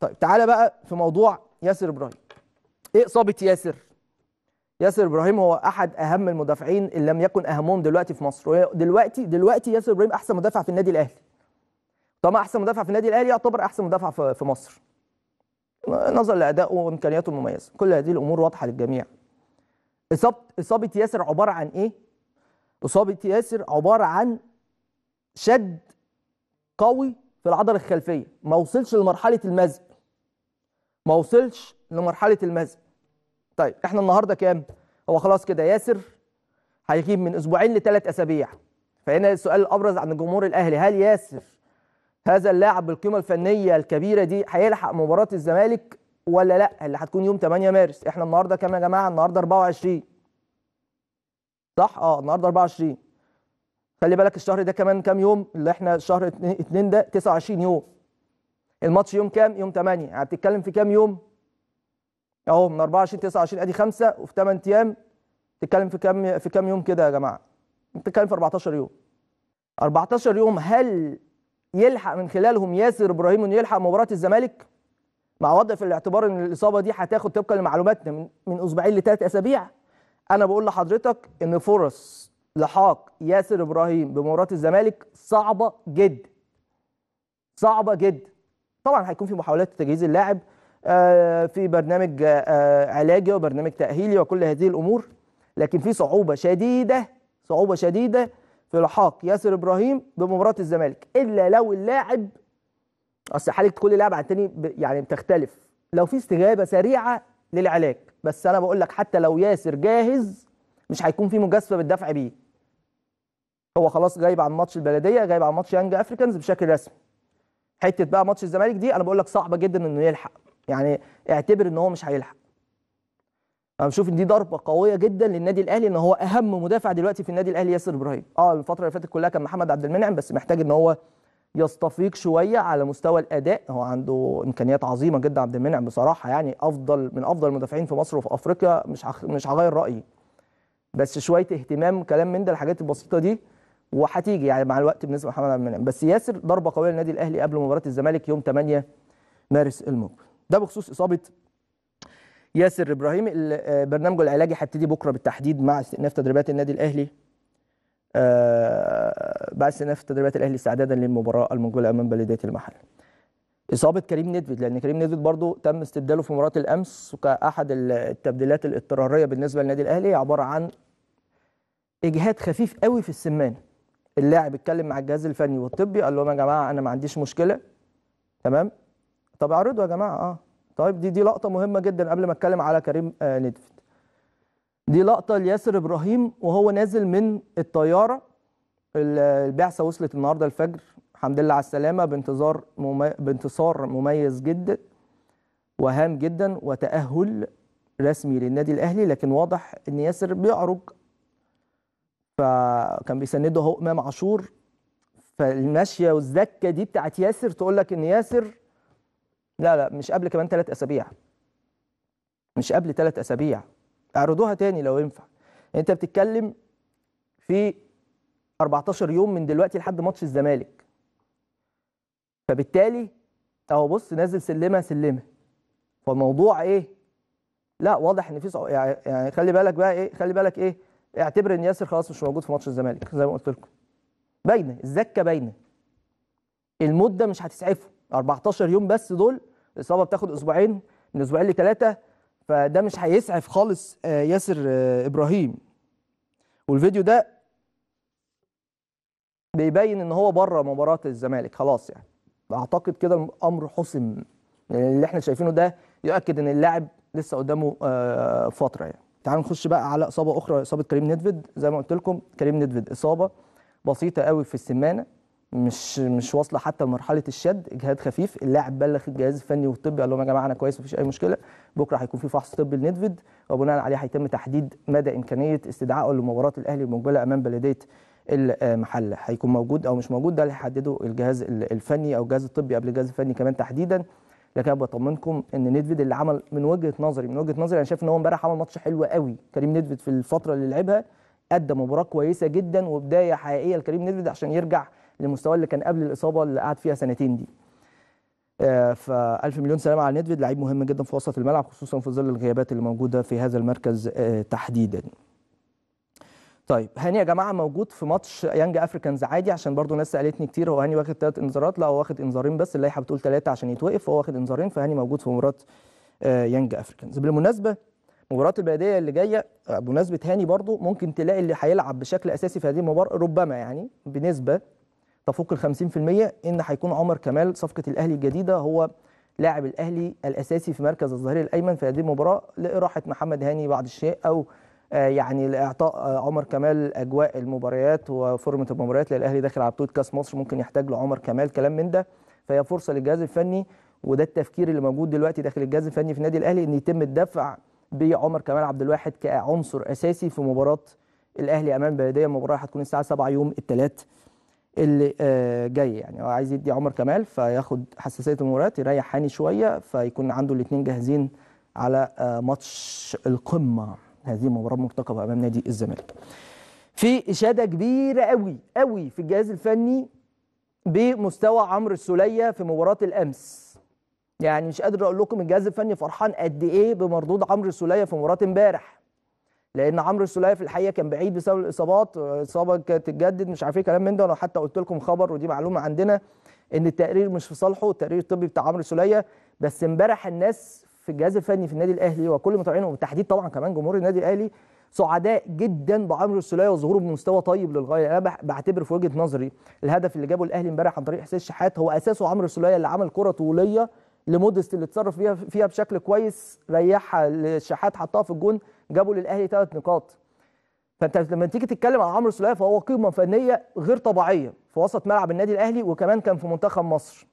طيب تعالى بقى في موضوع ياسر ابراهيم ايه اصابه ياسر ياسر ابراهيم هو احد اهم المدافعين ان لم يكن اهمهم دلوقتي في مصر دلوقتي دلوقتي ياسر ابراهيم احسن مدافع في النادي الاهلي طبعا احسن مدافع في النادي الاهلي يعتبر احسن مدافع في مصر نظرا لادائه وامكانياته المميزه كل هذه الامور واضحه للجميع اصابه اصابه ياسر عباره عن ايه اصابه ياسر عباره عن شد قوي في العضله الخلفيه ما وصلش لمرحله المزق ما وصلش لمرحله المزق طيب احنا النهارده كام هو خلاص كده ياسر هيجيب من اسبوعين لثلاث اسابيع فهنا السؤال الابرز عند جمهور الاهلي هل ياسر هذا اللاعب بالقيمه الفنيه الكبيره دي هيلحق مباراه الزمالك ولا لا اللي هتكون يوم 8 مارس احنا النهارده كام يا جماعه النهارده 24 صح اه النهارده 24 خلي بالك الشهر ده كمان كام يوم اللي احنا شهر 2 ده 29 يوم الماتش يوم كام يوم 8 يعني بتتكلم في كام يوم اهو من 24 29 ادي 5 وفي 8 ايام تتكلم في كام في كام يوم كده يا جماعه بتتكلم في 14 يوم 14 يوم هل يلحق من خلالهم ياسر ابراهيم انه يلحق مباراه الزمالك مع وضع في الاعتبار ان الاصابه دي هتاخد طبقا لمعلوماتنا من, من اسبوعين لثلاث اسابيع انا بقول لحضرتك ان فرص لحاق ياسر ابراهيم بمباراه الزمالك صعبه جدا صعبه جدا طبعا هيكون في محاولات تجهيز اللاعب آه، في برنامج آه، علاجي وبرنامج تاهيلي وكل هذه الامور لكن في صعوبه شديده صعوبه شديده في لحاق ياسر ابراهيم بمباراه الزمالك الا لو اللاعب اصل حاله كل لاعب عن التاني يعني بتختلف لو في استجابه سريعه للعلاج بس انا بقول لك حتى لو ياسر جاهز مش هيكون في مجازفه بالدفع بيه هو خلاص غايب عن ماتش البلديه غايب عن ماتش يانج افريكانز بشكل رسمي حته بقى ماتش الزمالك دي انا بقول لك صعبه جدا انه يلحق يعني اعتبر ان هو مش هيلحق انا بشوف ان دي ضربه قويه جدا للنادي الاهلي ان هو اهم مدافع دلوقتي في النادي الاهلي ياسر ابراهيم اه الفتره اللي فاتت كلها كان محمد عبد المنعم بس محتاج ان هو يستفيق شويه على مستوى الاداء هو عنده امكانيات عظيمه جدا عبد المنعم بصراحه يعني افضل من افضل المدافعين في مصر وفي افريقيا مش مش هغير رايي بس شويه اهتمام كلام من ده الحاجات البسيطه دي وهتيجي يعني مع الوقت بالنسبه لمحمد عبد المنعم بس ياسر ضربه قويه للنادي الاهلي قبل مباراه الزمالك يوم 8 مارس المقبل ده بخصوص اصابه ياسر ابراهيم آه، برنامجه العلاجي هيبتدي بكره بالتحديد مع استئناف تدريبات النادي الاهلي آه بعد استئناف تدريبات الاهلي استعدادا للمباراه المقبله امام بلديه المحل اصابه كريم نيدفيد لان كريم نيدفيد برضه تم استبداله في مباراه الامس كاحد التبديلات الاضطراريه بالنسبه للنادي الاهلي عباره عن اجهاد خفيف قوي في السمان اللاعب اتكلم مع الجهاز الفني والطبي قال لهم يا جماعه انا ما عنديش مشكله تمام طب اعرضوا يا جماعه اه طيب دي دي لقطه مهمه جدا قبل ما اتكلم على كريم آه ندفت دي لقطه لياسر ابراهيم وهو نازل من الطياره البعثه وصلت النهارده الفجر الحمد لله على السلامه بانتظار ممي... بانتصار مميز جدا وهام جدا وتاهل رسمي للنادي الاهلي لكن واضح ان ياسر بيعرج فكان بيسنده هو امام عاشور فالماشيه والزكه دي بتاعت ياسر تقول لك ان ياسر لا لا مش قبل كمان ثلاث اسابيع مش قبل ثلاث اسابيع اعرضوها تاني لو ينفع يعني انت بتتكلم في 14 يوم من دلوقتي لحد ماتش الزمالك فبالتالي اهو بص نازل سلمه سلمه فالموضوع ايه لا واضح ان في صعوبه يعني،, يعني خلي بالك بقى ايه خلي بالك ايه اعتبر ان ياسر خلاص مش موجود في ماتش الزمالك زي ما قلت لكم باينه الزكه باينه المده مش هتسعفه 14 يوم بس دول الاصابه بتاخد اسبوعين من اسبوعين لثلاثه فده مش هيسعف خالص آه، ياسر آه، ابراهيم والفيديو ده بيبين ان هو بره مباراه الزمالك خلاص يعني اعتقد كده الامر حسم يعني اللي احنا شايفينه ده يؤكد ان اللاعب لسه قدامه آه، فتره يعني تعالوا نخش بقى على اصابه اخرى اصابه كريم نيدفيد زي ما قلت لكم كريم نيدفيد اصابه بسيطه قوي في السمانه مش مش واصله حتى لمرحله الشد اجهاد خفيف اللاعب بلغ الجهاز الفني والطبي قال لهم يا جماعه انا كويس مفيش اي مشكله بكره هيكون في فحص طبي لنيدفيد وبناء عليه هيتم تحديد مدى امكانيه استدعائه لمباراه الاهلي المقبله امام بلديه المحله هيكون موجود او مش موجود ده اللي هيحدده الجهاز الفني او الجهاز الطبي قبل الجهاز الفني كمان تحديدا لكن انا بطمنكم ان ندفيد اللي عمل من وجهه نظري من وجهه نظري انا شايف ان هو امبارح عمل ماتش حلو قوي كريم ندفيد في الفتره اللي لعبها ادى مباراه كويسه جدا وبدايه حقيقيه لكريم ندفيد عشان يرجع للمستوى اللي كان قبل الاصابه اللي قعد فيها سنتين دي آه، فالف مليون سلامه على ندفيد لعيب مهم جدا في وسط الملعب خصوصا في ظل الغيابات اللي موجوده في هذا المركز آه، تحديدا طيب هاني يا جماعه موجود في ماتش يانج افريكانز عادي عشان برضو ناس سالتني كتير هو هاني واخد ثلاث انذارات لا هو واخد انذارين بس اللائحه بتقول ثلاثه عشان يتوقف هو واخد انذارين فهاني موجود في مباراه يانج آه، افريكانز بالمناسبه مباراه البلديه اللي جايه آه، بمناسبه هاني برضو ممكن تلاقي اللي هيلعب بشكل اساسي في هذه المباراه ربما يعني بنسبه تفوق ال 50% ان هيكون عمر كمال صفقه الاهلي الجديده هو لاعب الاهلي الاساسي في مركز الظهير الايمن في هذه المباراه لاراحه محمد هاني بعض الشيء او آه، يعني لاعطاء آه، عمر كمال اجواء المباريات وفورمه المباريات للاهلي داخل على بطوله كاس مصر ممكن يحتاج لعمر كمال كلام من ده فهي فرصه للجهاز الفني وده التفكير اللي موجود دلوقتي داخل الجهاز الفني في النادي الاهلي ان يتم الدفع بعمر كمال عبد الواحد كعنصر اساسي في مباراه الاهلي امام بلديه المباراه هتكون الساعه 7 يوم الثلاث اللي آه، جاي يعني هو عايز يدي عمر كمال فياخد حساسيه المباريات يريح هاني شويه فيكون عنده الاثنين جاهزين على ماتش القمه هذه مباراه مرتقبه امام نادي الزمالك في اشاده كبيره قوي قوي في الجهاز الفني بمستوى عمرو السوليه في مباراه الامس يعني مش قادر اقول لكم الجهاز الفني فرحان قد ايه بمردود عمرو السوليه في مباراه امبارح لان عمرو السوليه في الحقيقه كان بعيد بسبب الاصابات الاصابه كانت تتجدد مش عارف ايه كلام من ده انا حتى قلت لكم خبر ودي معلومه عندنا ان التقرير مش في صالحه التقرير الطبي بتاع عمرو السوليه بس امبارح الناس في الجهاز الفني في النادي الاهلي وكل متابعينه وبالتحديد طبعا كمان جمهور النادي الاهلي سعداء جدا بعمرو السوليه وظهوره بمستوى طيب للغايه انا بعتبر في وجهه نظري الهدف اللي جابه الاهلي امبارح عن طريق حسين الشحات هو اساسه عمرو السوليه اللي عمل كره طوليه لمودست اللي اتصرف فيها فيها بشكل كويس ريحها للشحات حطها في الجون جابوا للاهلي ثلاث نقاط فانت لما تيجي تتكلم عن عمرو السوليه فهو قيمه فنيه غير طبيعيه في وسط ملعب النادي الاهلي وكمان كان في منتخب مصر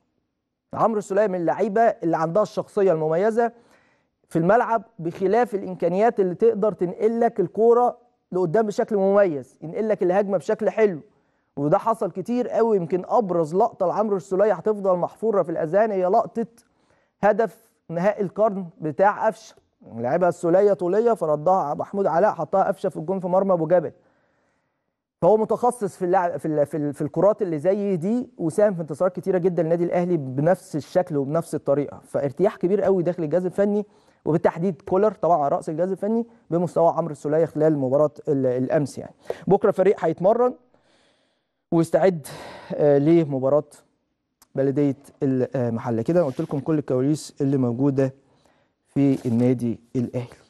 عمرو السوليه من اللعيبه اللي عندها الشخصيه المميزه في الملعب بخلاف الامكانيات اللي تقدر تنقل لك الكوره لقدام بشكل مميز ينقل لك الهجمه بشكل حلو وده حصل كتير قوي يمكن ابرز لقطه لعمرو السوليه هتفضل محفوره في الاذهان هي لقطه هدف نهائي القرن بتاع قفشه لعبها السوليه طوليه فردها محمود علاء حطها قفشه في الجون في مرمى ابو جبل فهو متخصص في اللعب في في, في الكرات اللي زي دي وساهم في انتصارات كتيره جدا للنادي الاهلي بنفس الشكل وبنفس الطريقه فارتياح كبير قوي داخل الجهاز الفني وبالتحديد كولر طبعا على راس الجهاز الفني بمستوى عمرو السوليه خلال مباراه الامس يعني بكره الفريق هيتمرن ويستعد آه، لمباراه بلديه المحله كده قلت لكم كل الكواليس اللي موجوده في النادي الاهلي